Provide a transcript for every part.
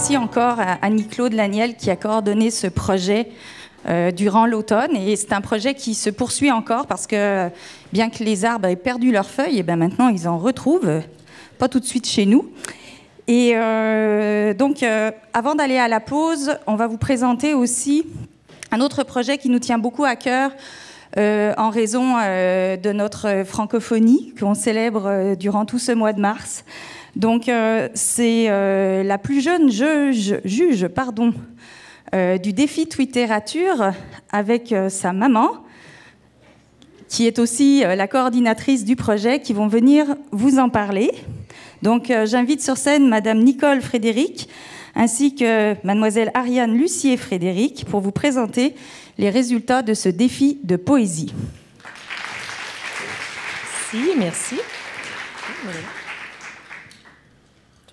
merci encore à Annie-Claude Laniel qui a coordonné ce projet euh, durant l'automne. Et c'est un projet qui se poursuit encore parce que bien que les arbres aient perdu leurs feuilles, et eh ben, maintenant ils en retrouvent, pas tout de suite chez nous. Et euh, donc, euh, avant d'aller à la pause, on va vous présenter aussi un autre projet qui nous tient beaucoup à cœur. en raison de notre francophonie qu'on célèbre durant tout ce mois de mars. Donc euh, c'est euh, la plus jeune juge, pardon, euh, du défi Twitterature avec sa maman qui est aussi la coordinatrice du projet, qui vont venir vous en parler. Donc j'invite sur scène Madame Nicole Frédéric ainsi que Mademoiselle Ariane Lucier Frédéric pour vous présenter les résultats de ce défi de poésie. Si, merci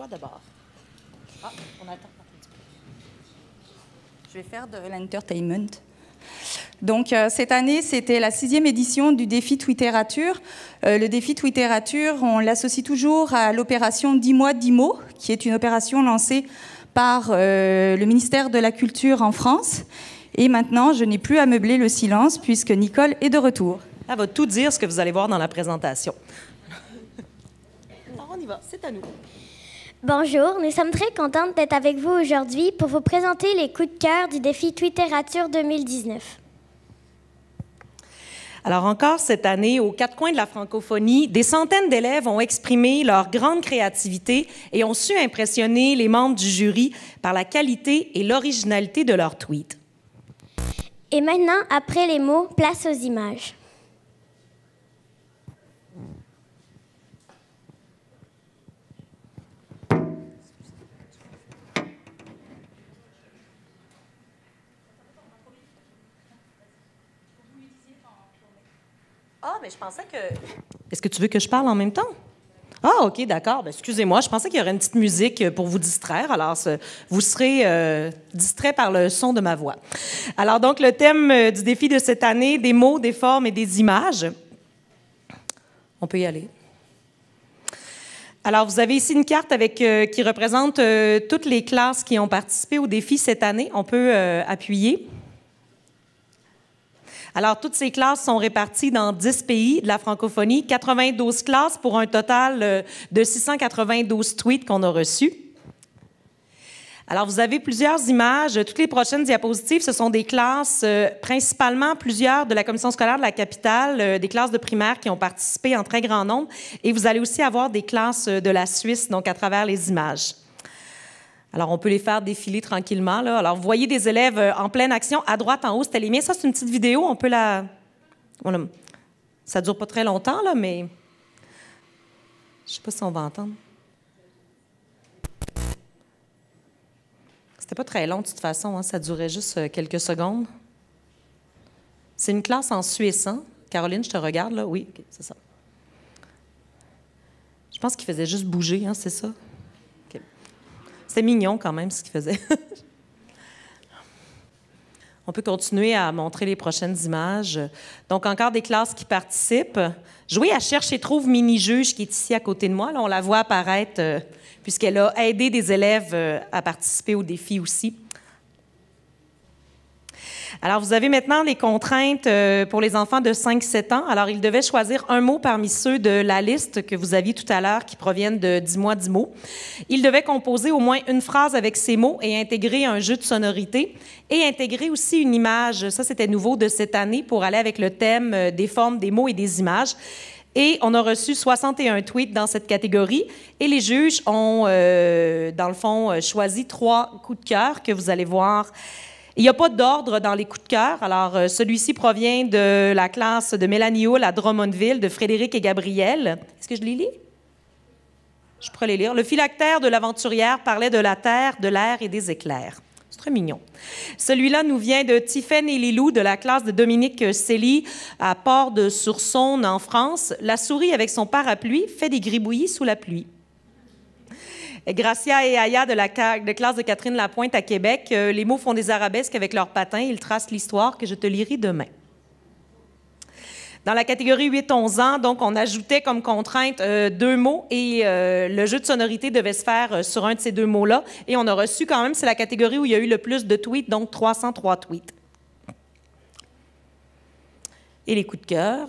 d'abord. Ah, je vais faire de l'entertainment. Donc euh, cette année, c'était la sixième édition du défi Twitterature. littérature. Euh, le défi Twitterature, on l'associe toujours à l'opération 10 mois, 10 mots, qui est une opération lancée par euh, le ministère de la Culture en France. Et maintenant, je n'ai plus à meubler le silence puisque Nicole est de retour. Elle va tout dire ce que vous allez voir dans la présentation. Alors, ah, on y va, c'est à nous. Bonjour, nous sommes très contentes d'être avec vous aujourd'hui pour vous présenter les coups de cœur du défi Twitterature 2019. Alors encore cette année, aux quatre coins de la francophonie, des centaines d'élèves ont exprimé leur grande créativité et ont su impressionner les membres du jury par la qualité et l'originalité de leurs tweets. Et maintenant, après les mots, place aux images. Ah, mais je pensais que. Est-ce que tu veux que je parle en même temps? Ah, OK, d'accord. Ben, excusez-moi, je pensais qu'il y aurait une petite musique pour vous distraire. Alors, vous serez euh, distrait par le son de ma voix. Alors, donc, le thème euh, du défi de cette année, des mots, des formes et des images. On peut y aller. Alors, vous avez ici une carte avec, euh, qui représente toutes les classes qui ont participé au défi cette année. On peut appuyer. Alors, toutes ces classes sont réparties dans 10 pays de la francophonie, 92 classes pour un total euh, de 692 tweets qu'on a reçus. Alors, vous avez plusieurs images. Toutes les prochaines diapositives, ce sont des classes, euh, principalement plusieurs de la commission scolaire de la capitale, euh, des classes de primaire qui ont participé en très grand nombre. Et vous allez aussi avoir des classes de la Suisse, donc à travers les images. Alors, on peut les faire défiler tranquillement. Alors, vous voyez des élèves euh, en pleine action, à droite, en haut, c'était les miens. Ça, c'est une petite vidéo, on peut la... Ça Ça dure pas très longtemps, là, mais... Je sais pas si on va entendre. C'était pas très long, de toute façon. Hein. Ça durait juste euh, quelques secondes. C'est une classe en Suisse, hein. Caroline, je te regarde, là. Oui, c'est ça. Je pense qu'il faisait juste bouger, hein, c'est ça? C'est mignon quand même ce qu'il faisait. On peut continuer à montrer les prochaines images. Donc, encore des classes qui participent. Jouer à chercher et Trouve mini-juge qui est ici à côté de moi. Là, on la voit apparaître euh, puisqu'elle a aidé des élèves euh, à participer au défi aussi. Alors, vous avez maintenant les contraintes euh, pour les enfants de 5-7 ans. Alors, ils devaient choisir un mot parmi ceux de la liste que vous aviez tout à l'heure qui proviennent de 10 mois 10 mots. Ils devaient composer au moins une phrase avec ces mots et intégrer un jeu de sonorité et intégrer aussi une image. Ça, c'était nouveau de cette année pour aller avec le thème euh, des formes, des mots et des images. Et on a reçu 61 tweets dans cette catégorie. Et les juges ont, euh, dans le fond, choisi trois coups de cœur que vous allez voir il n'y a pas d'ordre dans les coups de cœur. Alors, euh, celui-ci provient de la classe de Mélanie Hall à Drummondville, de Frédéric et Gabriel. Est-ce que je les lis? Je pourrais les lire. Le phylactère de l'aventurière parlait de la terre, de l'air et des éclairs. C'est très mignon. Celui-là nous vient de Tiffaine et Lilou de la classe de Dominique Célie à Port de sourçonne en France. La souris avec son parapluie fait des gribouillis sous la pluie. Gracia et Aya de la classe de Catherine Lapointe à Québec. Euh, les mots font des arabesques avec leurs patins. Ils tracent l'histoire que je te lirai demain. Dans la catégorie 8-11 ans, donc, on ajoutait comme contrainte euh, deux mots et euh, le jeu de sonorité devait se faire sur un de ces deux mots-là. Et on a reçu quand même, c'est la catégorie où il y a eu le plus de tweets, donc 303 tweets. Et les coups de cœur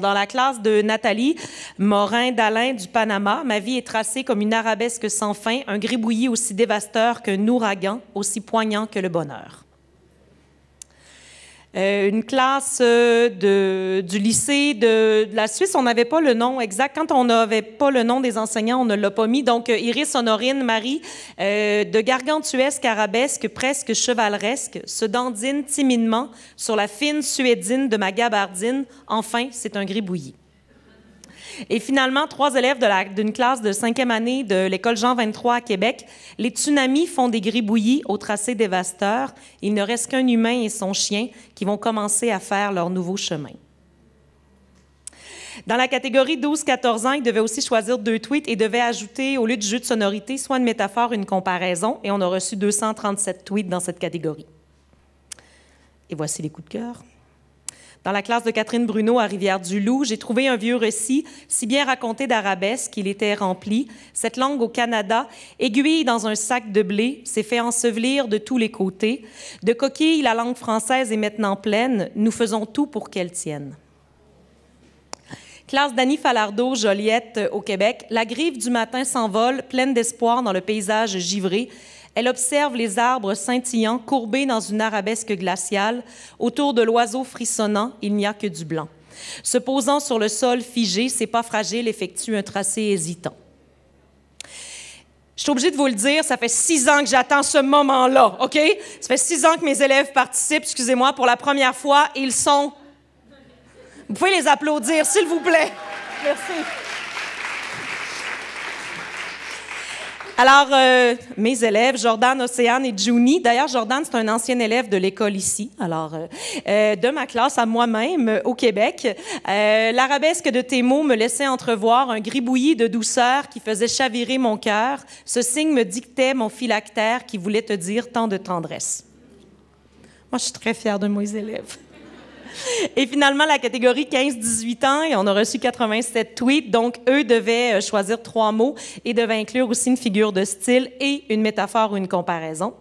dans la classe de Nathalie Morin d'Alain du Panama, ma vie est tracée comme une arabesque sans fin, un gribouillis aussi dévasteur qu'un ouragan, aussi poignant que le bonheur. Euh, une classe euh, de, du lycée de, la Suisse, on n'avait pas le nom exact. Quand on n'avait pas le nom des enseignants, on ne l'a pas mis. Donc, euh, Iris, Honorine, Marie, de gargantuesque, arabesque, presque chevaleresque, se dandine timidement sur la fine suédine de ma gabardine. Enfin, c'est un gribouillis. Et finalement, trois élèves d'une classe de cinquième année de l'école Jean 23 à Québec, les tsunamis font des gribouillis au tracé dévasteur. Il ne reste qu'un humain et son chien qui vont commencer à faire leur nouveau chemin. Dans la catégorie 12-14 ans, ils devaient aussi choisir deux tweets et devaient ajouter, au lieu de jeu de sonorité, soit une métaphore, une comparaison. Et on a reçu 237 tweets dans cette catégorie. Et voici les coups de cœur. Dans la classe de Catherine Bruno à Rivière-du-Loup, j'ai trouvé un vieux récit si bien raconté d'Arabesque qu'il était rempli. Cette langue au Canada, aiguille dans un sac de blé, s'est fait ensevelir de tous les côtés. De coquilles, la langue française est maintenant pleine. Nous faisons tout pour qu'elle tienne. Classe d'Annie Falardeau, Joliette, au Québec, la grive du matin s'envole, pleine d'espoir dans le paysage givré. Elle observe les arbres scintillants courbés dans une arabesque glaciale. Autour de l'oiseau frissonnant, il n'y a que du blanc. Se posant sur le sol figé, ses pas fragiles effectuent un tracé hésitant. Je suis obligée de vous le dire, ça fait six ans que j'attends ce moment-là, OK? Ça fait six ans que mes élèves participent, excusez-moi, pour la première fois. Ils sont... Vous pouvez les applaudir, s'il vous plaît. Merci. Alors, euh, mes élèves, Jordan, Océane et Junie. D'ailleurs, Jordan, c'est un ancien élève de l'école ici. Alors, euh, euh, de ma classe à moi-même au Québec, l'arabesque de tes mots me laissait entrevoir un gribouillis de douceur qui faisait chavirer mon cœur. Ce signe me dictait mon phylactère qui voulait te dire tant de tendresse. Moi, je suis très fière de mes élèves. Et finalement, la catégorie 15-18 ans, et on a reçu 87 tweets. Donc, eux devaient euh, choisir trois mots et devaient inclure aussi une figure de style et une métaphore ou une comparaison.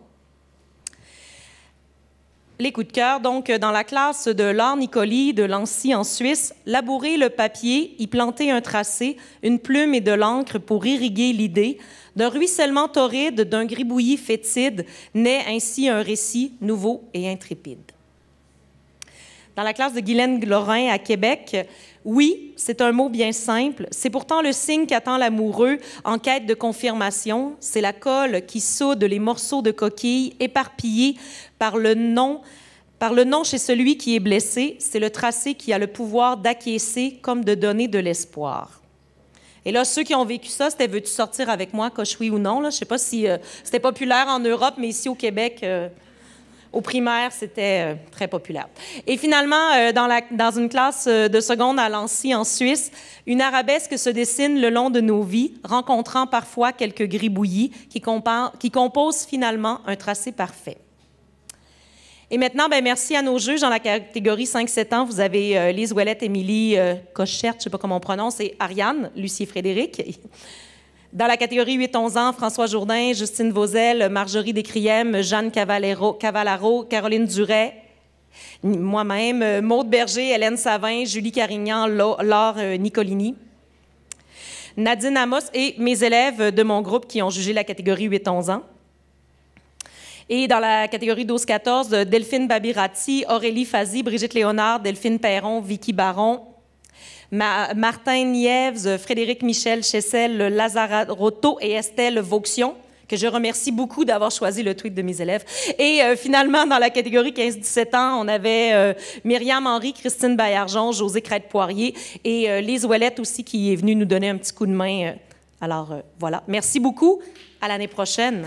Les coups de cœur, donc, dans la classe de l'art Nicoli de Lancy en Suisse, labourer le papier, y planter un tracé, une plume et de l'encre pour irriguer l'idée. D'un ruissellement torride, d'un gribouillis fétide, naît ainsi un récit nouveau et intrépide dans la classe de Guylaine Glorin à Québec. Oui, c'est un mot bien simple. C'est pourtant le signe qu'attend l'amoureux en quête de confirmation. C'est la colle qui soude les morceaux de coquille éparpillés par le nom. Par le nom chez celui qui est blessé, c'est le tracé qui a le pouvoir d'acquiescer comme de donner de l'espoir. Et là, ceux qui ont vécu ça, c'était veux-tu sortir avec moi, coche oui ou non? Je ne sais pas si euh, c'était populaire en Europe, mais ici au Québec, euh, au primaire, c'était euh, très populaire. Et finalement, euh, dans, une classe euh, de seconde à Lancy, en Suisse, une arabesque se dessine le long de nos vies, rencontrant parfois quelques gribouillis qui, composent finalement un tracé parfait. Et maintenant, ben, merci à nos juges. Dans la catégorie 5-7 ans, vous avez Lise Ouellette, Émilie Cochert, je ne sais pas comment on prononce, et Ariane, Lucie Frédéric. Dans la catégorie 8-11 ans, François Jourdain, Justine Vauzel, Marjorie Descriem, Jeanne Cavallaro, Caroline Duret, moi-même, Maude Berger, Hélène Savin, Julie Carignan, Laure euh, Nicolini. Nadine Amos et mes élèves de mon groupe qui ont jugé la catégorie 8-11 ans. Et dans la catégorie 12-14, Delphine Babirati, Aurélie Fazi, Brigitte Léonard, Delphine Perron, Vicky Baron, Martin Nieves, Frédéric Michel, Chessel, Roto et Estelle Vauxion que je remercie beaucoup d'avoir choisi le tweet de mes élèves. Et euh, finalement, dans la catégorie 15-17 ans, on avait euh, Myriam Henry, Christine Bayargeon, José Crête-Poirier et Liz euh, Lise Ouellette aussi qui est venue nous donner un petit coup de main. Alors voilà, merci beaucoup. À l'année prochaine.